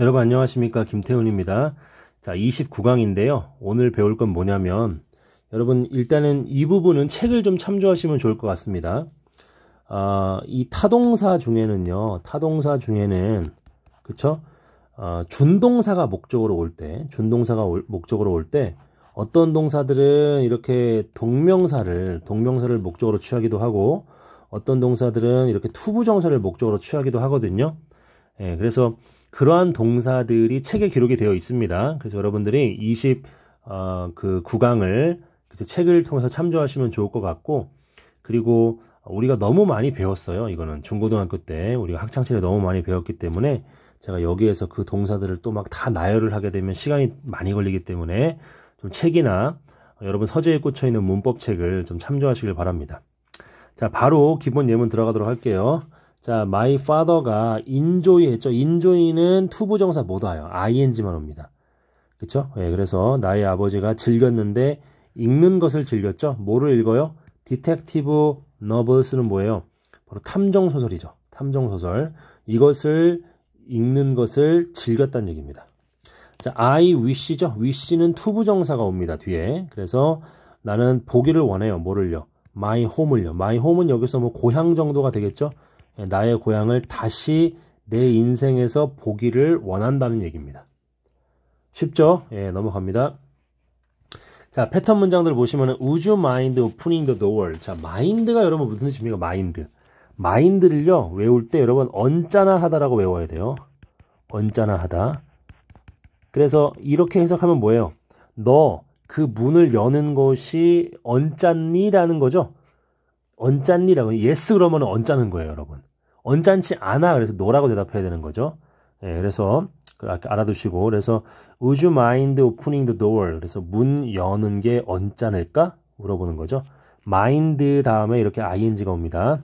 여러분 안녕하십니까 김태훈입니다 자 29강인데요 오늘 배울 건 뭐냐면 여러분 일단은 이 부분은 책을 좀 참조하시면 좋을 것 같습니다 아, 이 타동사 중에는요 타동사 중에는 그쵸 아, 준동사가 목적으로 올때 준동사가 올, 목적으로 올 때 어떤 동사들은 이렇게 동명사를 동명사를 목적으로 취하기도 하고 어떤 동사들은 이렇게 투부정사를 목적으로 취하기도 하거든요 예, 그래서 그러한 동사들이 책에 기록이 되어 있습니다. 그래서 여러분들이 20그 어, 그 구강을 책을 통해서 참조하시면 좋을 것 같고 그리고 우리가 너무 많이 배웠어요. 이거는 중고등학교 때 우리가 학창 시절에 너무 많이 배웠기 때문에 제가 여기에서 그 동사들을 또 막 다 나열을 하게 되면 시간이 많이 걸리기 때문에 좀 책이나 여러분 서재에 꽂혀 있는 문법 책을 좀 참조하시길 바랍니다. 자, 바로 기본 예문 들어가도록 할게요. 자, my father가 인조이 했죠. 인조이는 투부정사 못 와요. ing만 옵니다. 그쵸? 예, 그래서 나의 아버지가 즐겼는데 읽는 것을 즐겼죠. 뭐를 읽어요? 디텍티브 너블스는 뭐예요? 바로 탐정소설이죠. 탐정소설. 이것을 읽는 것을 즐겼다는 얘기입니다. 자, I wish죠. wish는 투부정사가 옵니다. 뒤에. 그래서 나는 보기를 원해요. 뭐를요? my home을요. my home은 여기서 뭐 고향 정도가 되겠죠. 나의 고향을 다시 내 인생에서 보기를 원한다는 얘기입니다. 쉽죠? 예, 넘어갑니다. 자, 패턴 문장들 보시면은 우주 마인드 오프닝 더도월 자, 마인드가 여러분 무슨 뜻입니까? 마인드. 마인드를요. 외울 때 여러분 언짢아 하다라고 외워야 돼요. 언짢아 하다. 그래서 이렇게 해석하면 뭐예요? 너 그 문을 여는 것이 언짢니라는 거죠. 언짢니라고 예스 그러면 언짢은 거예요, 여러분. 언짢지 않아 그래서 노라고 대답해야 되는 거죠. 예, 그래서 그 알아두시고 그래서 Would you mind opening the door? 그래서 문 여는 게 언짢을까? 물어보는 거죠. mind 다음에 이렇게 ing가 옵니다.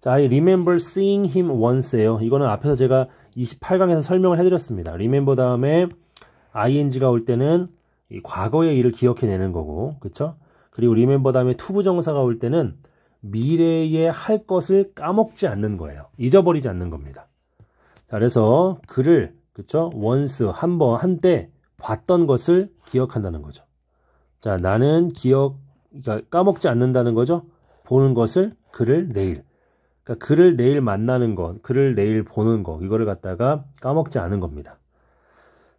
자, I remember seeing him once예요. 이거는 앞에서 제가 28강에서 설명을 해드렸습니다. remember 다음에 ing가 올 때는 과거의 일을 기억해내는 거고, 그쵸? 그리고 remember 다음에 투 o 부정사가 올 때는 미래에 할 것을 까먹지 않는 거예요. 잊어버리지 않는 겁니다. 자, 그래서 그를 그쵸? 원스 한 번 한 때 봤던 것을 기억한다는 거죠. 자, 나는 기억 그러니까 까먹지 않는다는 거죠. 보는 것을 그를 내일. 그러니까 그를 내일 만나는 것, 그를 내일 보는 것 이거를 갖다가 까먹지 않은 겁니다.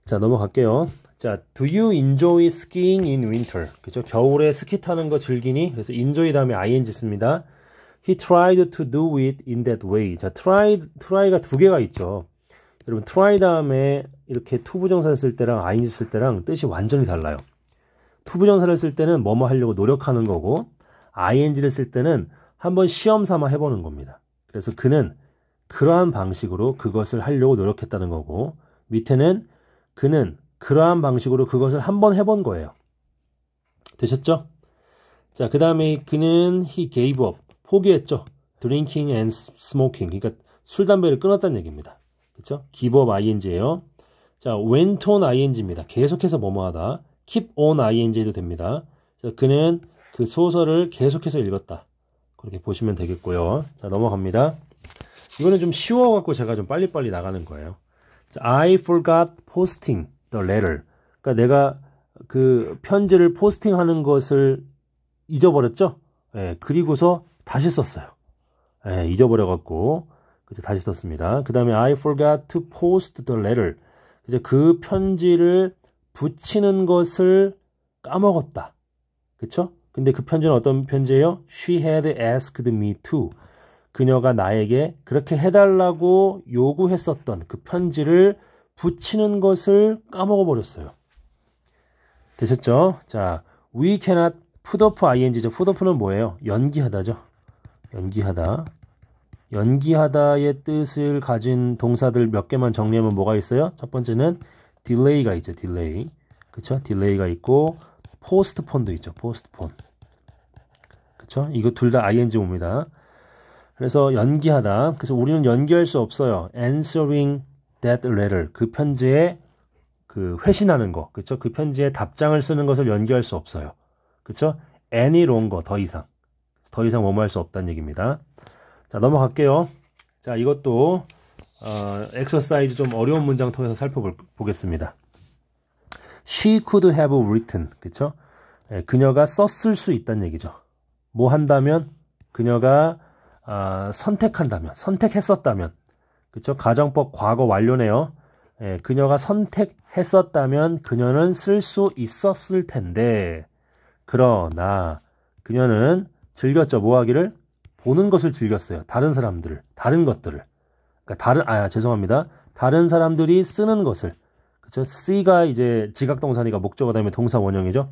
자 넘어갈게요 자 do you enjoy skiing in winter 그죠 겨울에 스키 타는 거 즐기니 그래서 enjoy 다음에 ing 씁니다 he tried to do it in that way 자 try try가 두 개가 있죠 여러분 try 다음에 이렇게 투부정사를 쓸 때랑 ing 쓸 때랑 뜻이 완전히 달라요 투부정사를 쓸 때는 뭐뭐 하려고 노력하는 거고 ing를 쓸 때는 한번 시험 삼아 해보는 겁니다 그래서 그는 그러한 방식으로 그것을 하려고 노력했다는 거고 밑에는 그는 그러한 방식으로 그것을 한번 해본 거예요. 되셨죠? 자, 그 다음에 그는 he gave up, 포기했죠. drinking and smoking, 그러니까 술, 담배를 끊었다는 얘기입니다. 그쵸? give up ing예요. 자, went on ing입니다. 계속해서 뭐뭐하다. keep on ing 도 됩니다. 자, 그는 그 소설을 계속해서 읽었다. 그렇게 보시면 되겠고요. 자, 넘어갑니다. 이거는 좀 쉬워갖고 제가 좀 빨리빨리 나가는 거예요. I forgot posting the letter. 그러니까 내가 그 편지를 포스팅하는 것을 잊어버렸죠. 예, 그리고서 다시 썼어요. 예, 잊어버려갖고 그 다시 썼습니다. 그 다음에 I forgot to post the letter. 이제 그 편지를 붙이는 것을 까먹었다. 그쵸? 근데 그 편지는 어떤 편지예요? She had asked me to. 그녀가 나에게 그렇게 해달라고 요구했었던 그 편지를 붙이는 것을 까먹어 버렸어요. 되셨죠? 자, we cannot put off ing죠. put off는 뭐예요? 연기하다죠. 연기하다. 연기하다의 뜻을 가진 동사들 몇 개만 정리하면 뭐가 있어요? 첫 번째는 delay가 있죠. delay. 그쵸? delay가 있고 postpone도 있죠. postpone. 그쵸? 이거 둘 다 ing 옵니다. 그래서 연기하다. 그래서 우리는 연기할 수 없어요. answering that letter. 그 편지에 그 회신하는 거. 그쵸? 그 편지에 답장을 쓰는 것을 연기할 수 없어요. 그쵸? any longer. 더 이상. 더 이상 뭐뭐 할 수 없다는 얘기입니다. 자, 넘어갈게요. 자, 이것도, 어, 엑서사이즈 좀 어려운 문장 통해서 살펴보겠습니다. She could have written. 그쵸? 예, 그녀가 썼을 수 있다는 얘기죠. 뭐 한다면? 그녀가 아, 선택한다면, 선택했었다면, 그쵸? 가정법 과거 완료네요. 예, 그녀가 선택했었다면 그녀는 쓸 수 있었을 텐데, 그러나 그녀는 즐겼죠. 뭐 하기를? 보는 것을 즐겼어요. 다른 사람들을, 다른 것들을. 그러니까 다른, 아, 죄송합니다. 다른 사람들이 쓰는 것을. 그쵸? C가 이제 지각동사니까 목적어 다음에 동사 원형이죠.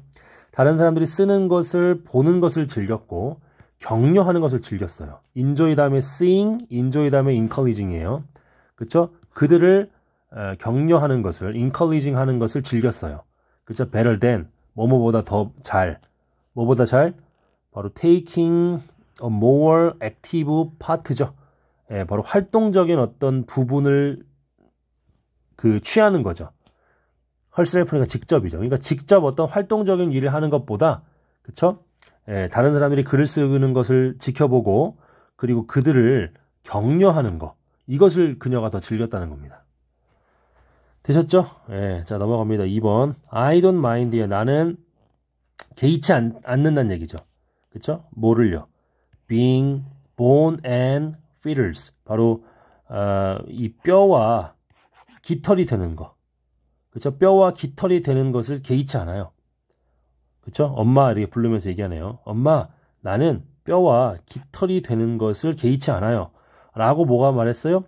다른 사람들이 쓰는 것을 보는 것을 즐겼고, 격려하는 것을 즐겼어요. 인조이 다음에 seeing, 인조이 다음에 encouraging이에요. 그쵸 그들을 에, 격려하는 것을 encouraging 하는 것을 즐겼어요. 그쵸죠 better than 뭐뭐보다 더 잘. 뭐보다 잘? 바로 taking a more active part죠. 예, 바로 활동적인 어떤 부분을 그 취하는 거죠. 헐스레프니까 직접이죠. 그러니까 직접 어떤 활동적인 일을 하는 것보다 그쵸 예, 다른 사람들이 글을 쓰는 것을 지켜보고 그리고 그들을 격려하는 것 이것을 그녀가 더 즐겼다는 겁니다. 되셨죠? 예, 자 넘어갑니다. 2번 I don't mind에 나는 개의치 않, 는다는 얘기죠. 그렇죠 뭐를요? being bone and f e t l e r s 바로 어, 이 뼈와 깃털이 되는 것. 그렇죠 뼈와 깃털이 되는 것을 개의치 않아요. 그쵸 엄마 이렇게 부르면서 얘기하네요. 엄마 나는 뼈와 깃털이 되는 것을 개의치 않아요. 라고 뭐가 말했어요?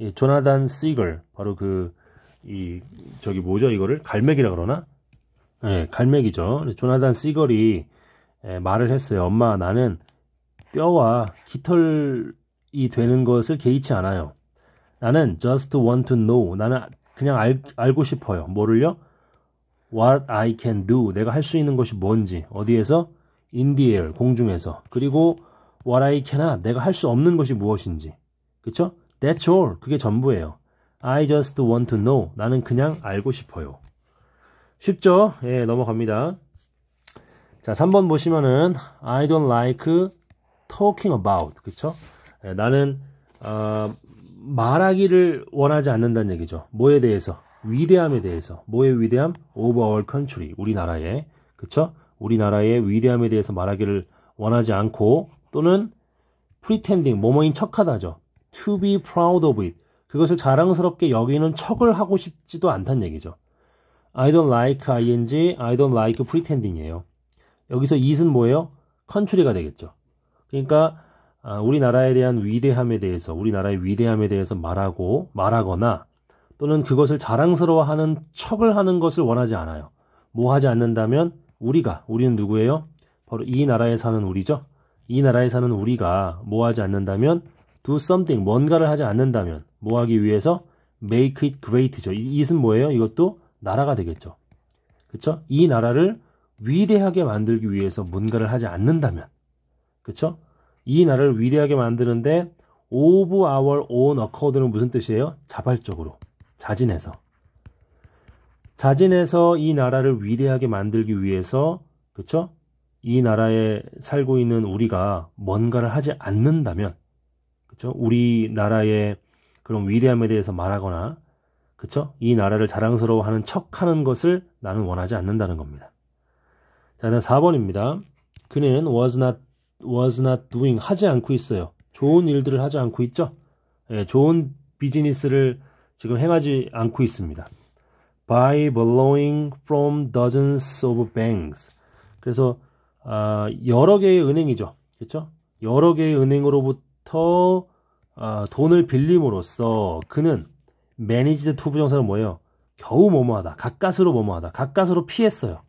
예, 조나단 시글 바로 그 이 저기 뭐죠 이거를 갈매기라 그러나? 예, 갈매기죠. 조나단 시걸이 예, 말을 했어요. 엄마 나는 뼈와 깃털이 되는 것을 개의치 않아요. 나는 just want to know. 나는 그냥 알, 알고 싶어요. 뭐를요? what I can do 내가 할 수 있는 것이 뭔지 어디에서 in the air 공중에서 그리고 what I cannot 내가 할 수 없는 것이 무엇인지 그쵸? That's all 그게 전부예요. I just want to know 나는 그냥 알고 싶어요. 쉽죠? 예 넘어갑니다. 자 3번 보시면은 I don't like talking about 그쵸? 예, 나는 어, 말하기를 원하지 않는다는 얘기죠. 뭐에 대해서? 위대함에 대해서 뭐의 위대함? overall country 우리나라의 그쵸? 우리나라의 위대함에 대해서 말하기를 원하지 않고 또는 pretending 뭐뭐인 척하다죠. to be proud of it 그것을 자랑스럽게 여기는 척을 하고 싶지도 않다는 얘기죠. I don't like ing, I don't like pretending이에요. 여기서 it은 뭐예요? country가 되겠죠. 그러니까 아, 우리나라에 대한 위대함에 대해서 우리나라의 위대함에 대해서 말하고 말하거나 또는 그것을 자랑스러워하는 척을 하는 것을 원하지 않아요. 뭐 하지 않는다면 우리가 우리는 누구예요? 바로 이 나라에 사는 우리죠. 이 나라에 사는 우리가 뭐 하지 않는다면 do something 뭔가를 하지 않는다면 뭐 하기 위해서 make it great죠. 이, it은 뭐예요? 이것도 나라가 되겠죠. 그렇죠? 이 나라를 위대하게 만들기 위해서 뭔가를 하지 않는다면 그렇죠? 이 나라를 위대하게 만드는데 of our own accord는 무슨 뜻이에요? 자발적으로 자진해서 자진해서 이 나라를 위대하게 만들기 위해서 그렇죠? 이 나라에 살고 있는 우리가 뭔가를 하지 않는다면 그렇죠? 우리 나라의 그런 위대함에 대해서 말하거나 그렇죠? 이 나라를 자랑스러워하는 척하는 것을 나는 원하지 않는다는 겁니다. 자, 다 4번입니다. 그는 was not was not doing 하지 않고 있어요. 좋은 일들을 하지 않고 있죠. 예, 좋은 비즈니스를 지금 행하지 않고 있습니다. By borrowing from dozens of banks. 그래서 아, 여러 개의 은행이죠, 그렇죠? 여러 개의 은행으로부터 아, 돈을 빌림으로써 그는 매니지드 투 부정사는 뭐예요? 겨우 뭐뭐하다, 가까스로 뭐뭐하다, 가까스로 피했어요.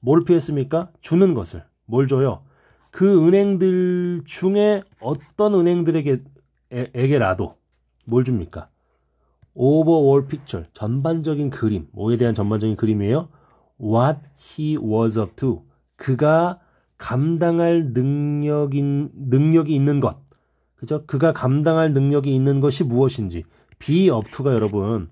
뭘 피했습니까? 주는 것을. 뭘 줘요? 그 은행들 중에 어떤 은행들에게 에게라도 뭘 줍니까? 오버월 픽 a 전반적인 그림, 뭐에 대한 전반적인 그림이에요? What he was up to, 그가 감당할 능력인, 능력이 있는 것, 그죠? 그가 감당할 능력이 있는 것이 무엇인지, be up to가 여러분,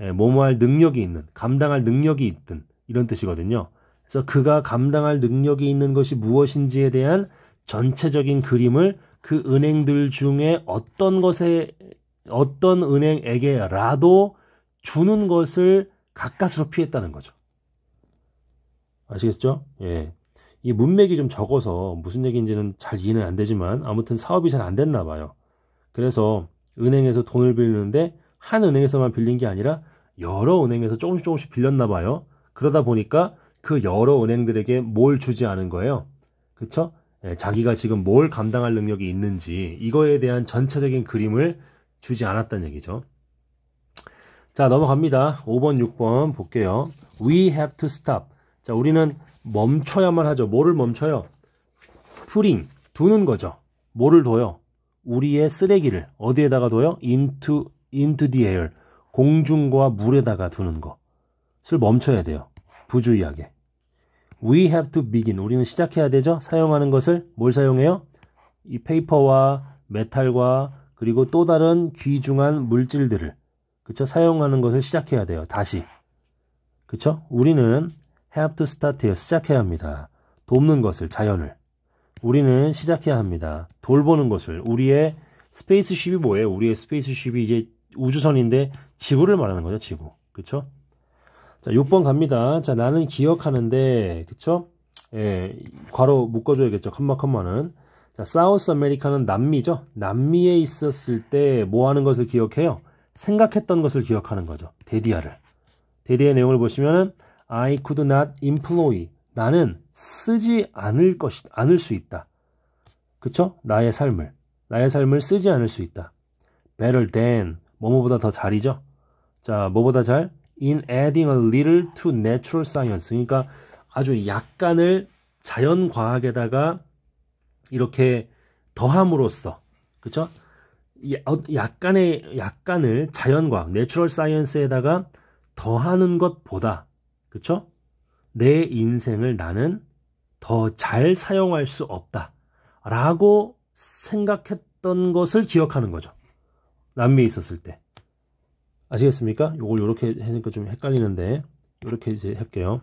예, 뭐뭐할 능력이 있는, 감당할 능력이 있든, 이런 뜻이거든요. 그래서 그가 감당할 능력이 있는 것이 무엇인지에 대한 전체적인 그림을 그 은행들 중에 어떤 것에 어떤 은행에게라도 주는 것을 가까스로 피했다는 거죠. 아시겠죠? 예. 이 문맥이 좀 적어서 무슨 얘기인지는 잘 이해는 안 되지만 아무튼 사업이 잘 안 됐나 봐요. 그래서 은행에서 돈을 빌리는데 한 은행에서만 빌린 게 아니라 여러 은행에서 조금씩 조금씩 빌렸나 봐요. 그러다 보니까 그 여러 은행들에게 뭘 주지 않은 거예요. 그쵸? 예, 자기가 지금 뭘 감당할 능력이 있는지 이거에 대한 전체적인 그림을 주지 않았다는 얘기죠. 자, 넘어갑니다. 5번, 6번 볼게요. We have to stop. 자, 우리는 멈춰야만 하죠. 뭐를 멈춰요? 풀링, 두는 거죠. 뭐를 둬요? 우리의 쓰레기를 어디에다가 둬요? into, into the air. 공중과 물에다가 두는 것을 멈춰야 돼요. 부주의하게. We have to begin. 우리는 시작해야 되죠. 사용하는 것을 뭘 사용해요? 이 페이퍼와 메탈과 그리고 또 다른 귀중한 물질들을 그쵸 사용하는 것을 시작해야 돼요. 다시 그쵸? 우리는 have to start 해요. 시작해야 합니다. 돕는 것을 자연을 우리는 시작해야 합니다. 돌보는 것을 우리의 스페이스쉽이 뭐예요? 우리의 스페이스쉽이 이제 우주선인데 지구를 말하는 거죠. 지구 그쵸? 자 6번 갑니다. 자 나는 기억하는데 그쵸? 예, 괄호 묶어줘야겠죠. 컴마 컴마는 자, 사우스 아메리카는 남미죠. 남미에 있었을 때 뭐 하는 것을 기억해요? 생각했던 것을 기억하는 거죠. 데디아를. 데디의 아 내용을 보시면은 I could not employ. 나는 쓰지 않을 것이 않을 수 있다. 그쵸? 나의 삶을. 나의 삶을 쓰지 않을 수 있다. better than. 뭐뭐보다 더 잘이죠. 자, 뭐보다 잘? in adding a little to natural science. 그러니까 아주 약간을 자연과학에다가 이렇게 더함으로써 그렇죠? 약간의 약간을 자연과 내추럴 사이언스에다가 더하는 것보다 그렇죠? 내 인생을 나는 더 잘 사용할 수 없다라고 생각했던 것을 기억하는 거죠. 남미에 있었을 때. 아시겠습니까? 요걸 요렇게 하니까 좀 헷갈리는데 요렇게 이제 할게요.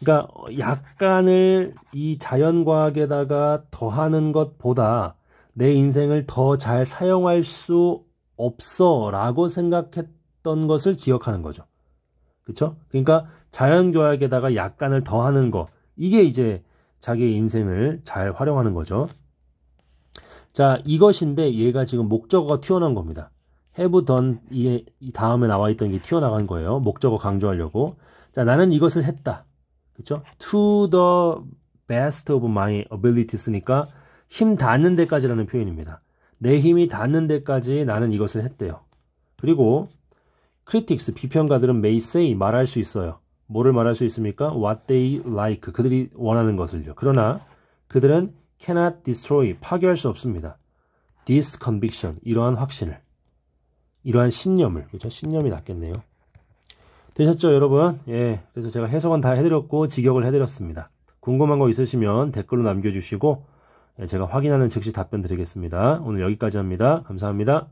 그러니까 약간을 이 자연과학에다가 더하는 것보다 내 인생을 더 잘 사용할 수 없어라고 생각했던 것을 기억하는 거죠. 그쵸 그러니까 자연과학에다가 약간을 더하는 거 이게 이제 자기의 인생을 잘 활용하는 거죠. 자 이것인데 얘가 지금 목적어가 튀어나온 겁니다. have done 이 다음에 나와 있던 게 튀어나간 거예요. 목적어 강조하려고. 자 나는 이것을 했다. 그렇죠? To the best of my a b i l i t i e 니까힘 닿는 데까지라는 표현입니다. 내 힘이 닿는 데까지 나는 이것을 했대요. 그리고 크리틱스, 비평가들은 may say 말할 수 있어요. 뭐를 말할 수 있습니까? What they like 그들이 원하는 것을요. 그러나 그들은 cannot destroy 파괴할 수 없습니다. This conviction 이러한 확신을 이러한 신념을 그렇죠? 신념이 낫겠네요. 되셨죠, 여러분? 예. 그래서 제가 해석은 다 해드렸고, 직역을 해드렸습니다. 궁금한 거 있으시면 댓글로 남겨주시고, 예, 제가 확인하는 즉시 답변 드리겠습니다. 오늘 여기까지 합니다. 감사합니다.